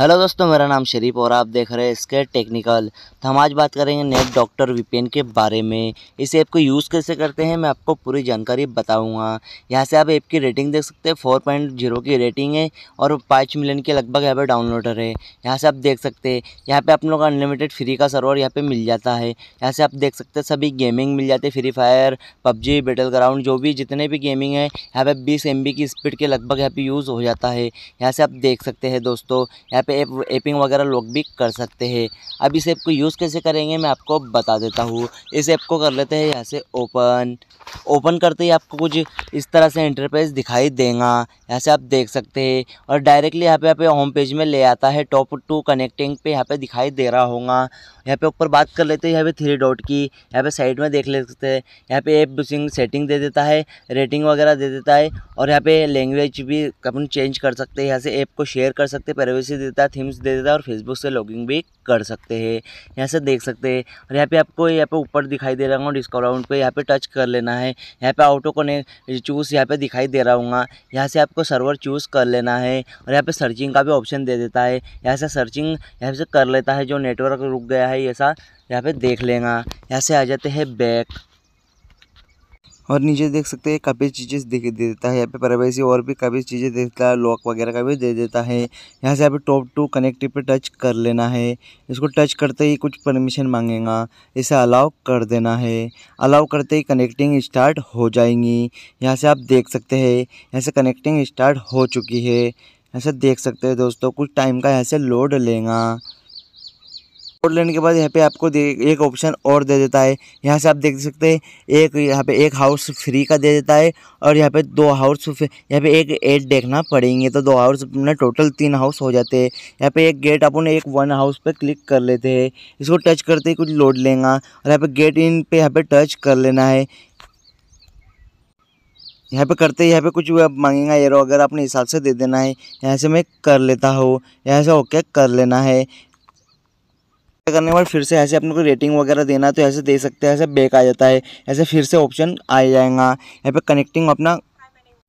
hello दोस्तों मेरा नाम शरीफ और आप देख रहे हैं इसके टेक्निकल तो हम आज बात करेंगे नेट डॉक्टर वीपीएन के बारे में इस ऐप को यूज़ कैसे करते हैं मैं आपको पूरी जानकारी बताऊंगा यहाँ से आप ऐप की रेटिंग देख सकते हैं फोर पॉइंट जीरो की रेटिंग है और पाँच मिलियन के लगभग यहाँ पर डाउनलोडर है यहाँ से आप देख सकते हैं यहाँ पर आप लोग अनलिमिटेड फ्री का सर्वर यहाँ पर मिल जाता है यहाँ से आप देख सकते हैं सभी गेमिंग मिल जाती है Free Fire PUBG battle ground जो भी जितने भी गेमिंग है यहाँ पर बीस एम की स्पीड के लगभग यहाँ पर यूज़ हो जाता है यहाँ से आप देख सकते हैं दोस्तों यहाँ पे एप एपिंग वगैरह लोग भी कर सकते हैं अब इस ऐप को यूज़ कैसे करेंगे मैं आपको बता देता हूँ इस ऐप को कर लेते हैं यहाँ से ओपन ओपन करते ही आपको कुछ इस तरह से इंटरफेस दिखाई देगा यहाँ से आप देख सकते हैं और डायरेक्टली यहाँ पे यहाँ पे होम पेज में ले आता है टॉप टू कनेक्टिंग पे यहाँ पे दिखाई दे रहा होगा यहाँ पे ऊपर बात कर लेते हैं यहाँ पे थ्री डॉट की यहाँ पे साइड में देख ले सकते हैं यहाँ पे ऐप बुसिंग सेटिंग दे देता है रेटिंग वगैरह दे देता है और यहाँ पे लैंग्वेज भी अपन चेंज कर सकते हैं यहाँ से ऐप को शेयर कर सकते हैं प्राइवेसी दे देता है थीम्स दे देता है और फेसबुक से लॉगिंग भी कर सकते हैं यहाँ से देख सकते हैं और यहाँ पे आपको यहाँ पे ऊपर दिखाई दे रहा हूँ डिस्कवर अकाउंट पर यहाँ पे टच कर लेना है यहाँ पे ऑटो कनेक्ट चूज़ यहाँ पे दिखाई दे रहा हूँ यहाँ से आपको सर्वर चूज़ कर लेना है और यहाँ पे सर्चिंग का भी ऑप्शन दे देता है यहाँ से सर्चिंग यहाँ से कर लेता है जो नेटवर्क रुक गया है ऐसा यहाँ पे देख लेगा यहाँ से आ जाते हैं बैक और नीचे देख सकते हैं काफ़ी चीज़ें दे देता है यहाँ पे प्राइवेसी और भी काफ़ी चीज़ें देता है लॉक वगैरह का भी दे देता है यहाँ से आप टॉप टू कनेक्टिव पे टच कर लेना है इसको टच करते ही कुछ परमिशन मांगेगा इसे अलाउ कर देना है अलाउ करते ही कनेक्टिंग स्टार्ट हो जाएंगी यहाँ से आप देख सकते हैं यहाँ से कनेक्टिंग स्टार्ट हो चुकी है ऐसे देख सकते हैं दोस्तों कुछ टाइम का यहाँ से लोड लेगा लोड लेने के बाद यहाँ पे आपको एक ऑप्शन और दे देता है यहाँ से आप देख सकते हैं एक यहाँ पे एक हाउस फ्री का दे देता है और यहाँ पे दो हाउस यहाँ पे एक एड देखना पड़ेंगे तो दो हाउस अपने टोटल तीन हाउस हो जाते हैं यहाँ पे एक गेट अपन एक वन हाउस पे क्लिक कर लेते हैं इसको टच करते ही कुछ लोड लेंगे और यहाँ पे गेट इन पर यहाँ पे टच कर लेना है यहाँ पे करते यहाँ पे कुछ मांगेगा एरो अगर अपने हिसाब से दे देना है यहाँ से मैं कर लेता हूँ यहाँ से ओके कर लेना है करने के बाद फिर से ऐसे अपने को रेटिंग वगैरह देना तो ऐसे दे सकते हैं ऐसे बैक आ जाता है ऐसे फिर से ऑप्शन आ जाएगा यहाँ पे कनेक्टिंग अपना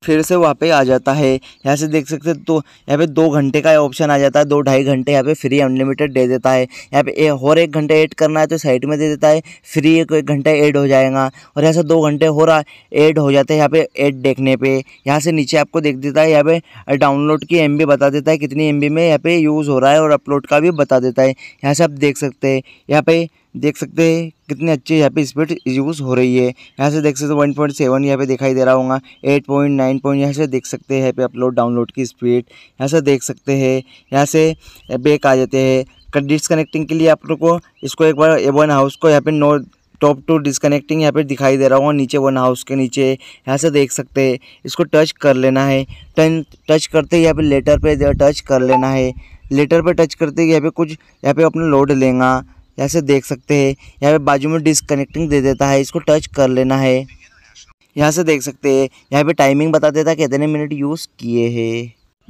फिर से वहाँ पे आ जाता है यहाँ से देख सकते हैं तो यहाँ पे दो घंटे का ऑप्शन आ जाता है दो ढाई घंटे यहाँ पे फ्री अनलिमिटेड दे देता है यहाँ पे और एक घंटे ऐड करना है तो साइड में दे देता है फ्री एक एक घंटा ऐड हो जाएगा और यहाँ से दो घंटे हो रहा ऐड हो जाते हैं यहाँ पे ऐड देखने पर यहाँ से नीचे आपको देख देता है यहाँ पे डाउनलोड की एम बता देता है कितनी एम में यहाँ पे यूज़ हो रहा है और अपलोड का भी बता देता है यहाँ से आप देख सकते हैं यहाँ पे देख सकते हैं कितने अच्छे यहाँ पे स्पीड यूज़ हो रही है यहाँ से देख सकते वन पॉइंट सेवन यहाँ पे दिखाई दे रहा होगा एट पॉइंट नाइन पॉइंट यहाँ से देख सकते हैं यहाँ पे अपलोड डाउनलोड की स्पीड यहाँ से देख सकते हैं यहाँ से बैक आ जाते हैं डिसकनेक्टिंग के लिए आप लोग को इसको एक बार वन हाउस को यहाँ पे नो टॉप टू डिसकनेक्टिंग यहाँ पे दिखाई दे रहा होगा नीचे वन हाउस के नीचे यहाँ से देख सकते हैं इसको टच कर लेना है टन टच करते यहाँ पे लेटर पे टच कर लेना है लेटर पे टच करते यहाँ पे कुछ यहाँ पे अपना लोड लेगा यहाँ से देख सकते हैं यहाँ पे बाजू में डिस्कनेक्टिंग दे देता है इसको टच कर लेना है यहाँ से देख सकते हैं यहाँ पे टाइमिंग बता देता है कितने मिनट यूज़ किए हैं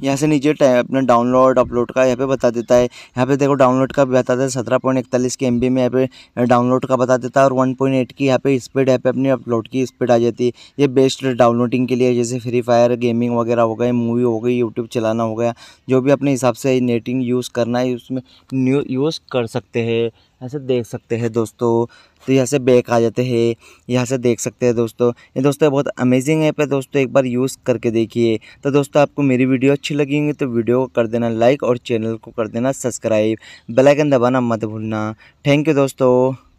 यहाँ से नीचे अपना डाउनलोड अपलोड का यहाँ पे बता देता है यहाँ पे देखो डाउनलोड का बता देता है सत्रह पॉइंट इकतालीस के एम में यहाँ पे डाउनलोड का बता देता है और वन पॉइंट एट की यहाँ पे स्पीड यहाँ पे अपनी अपलोड की स्पीड आ जाती है ये बेस्ट डाउनलोडिंग के लिए जैसे फ्री फायर गेमिंग वगैरह हो गई मूवी हो गई यूट्यूब चलाना हो गया जो भी अपने हिसाब से नेटिंग यूज़ करना है उसमें यूज़ कर सकते हैं ऐसे देख सकते हैं दोस्तों तो यहाँ से बैक आ जाते हैं यहाँ से देख सकते हैं दोस्तों ये दोस्तों बहुत अमेजिंग ऐप है दोस्तों एक बार यूज़ करके देखिए तो दोस्तों आपको मेरी वीडियो अच्छी लगेंगी तो वीडियो को कर देना लाइक और चैनल को कर देना सब्सक्राइब बेलाइकन दबाना मत भूलना थैंक यू दोस्तों